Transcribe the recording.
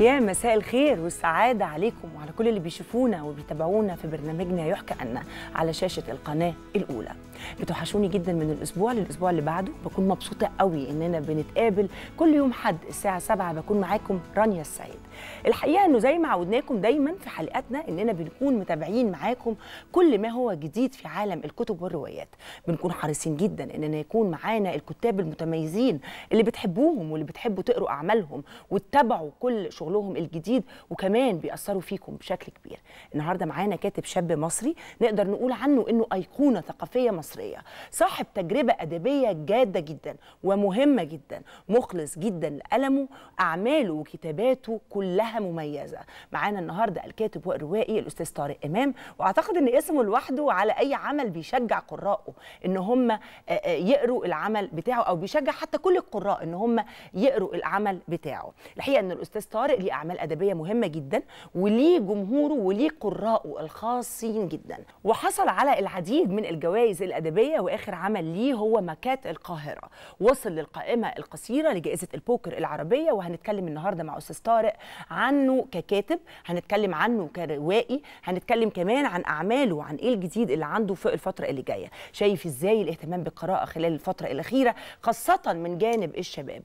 يا مساء الخير والسعادة عليكم وعلى كل اللي بيشوفونا وبيتابعونا في برنامجنا يحكى عنا على شاشة القناة الأولى بتوحشوني جدا من الأسبوع للأسبوع اللي بعده بكون مبسوطة قوي إننا بنتقابل كل يوم حد الساعة 7 بكون معاكم رانيا السعيد الحقيقة إنه زي ما عودناكم دايما في حلقاتنا إننا بنكون متابعين معاكم كل ما هو جديد في عالم الكتب والروايات بنكون حريصين جدا إننا يكون معانا الكتاب المتميزين اللي بتحبوهم واللي بتحبوا تقروا أعمالهم وتتابعوا كل شغلهم الجديد وكمان بيأثروا فيكم بشكل كبير النهارده معانا كاتب شاب مصري نقدر نقول عنه انه ايقونه ثقافيه مصريه صاحب تجربه ادبيه جاده جدا ومهمه جدا مخلص جدا لقلمه اعماله وكتاباته كلها مميزه معانا النهارده الكاتب والروائي الاستاذ طارق امام واعتقد ان اسمه لوحده على اي عمل بيشجع قراءه ان هم آه، آه، يقروا العمل بتاعه او بيشجع حتى كل القراء ان هم يقروا العمل بتاعه الحقيقه ان الاستاذ طارق طارق ليه اعمال ادبيه مهمه جدا وليه جمهوره وليه قراءه الخاصين جدا وحصل على العديد من الجوائز الادبيه واخر عمل ليه هو مكات القاهره وصل للقائمه القصيره لجائزه البوكر العربيه وهنتكلم النهارده مع استاذ طارق عنه ككاتب هنتكلم عنه كروائي هنتكلم كمان عن اعماله وعن ايه الجديد اللي عنده في الفتره اللي جايه شايف ازاي الاهتمام بالقراءه خلال الفتره الاخيره خاصه من جانب الشباب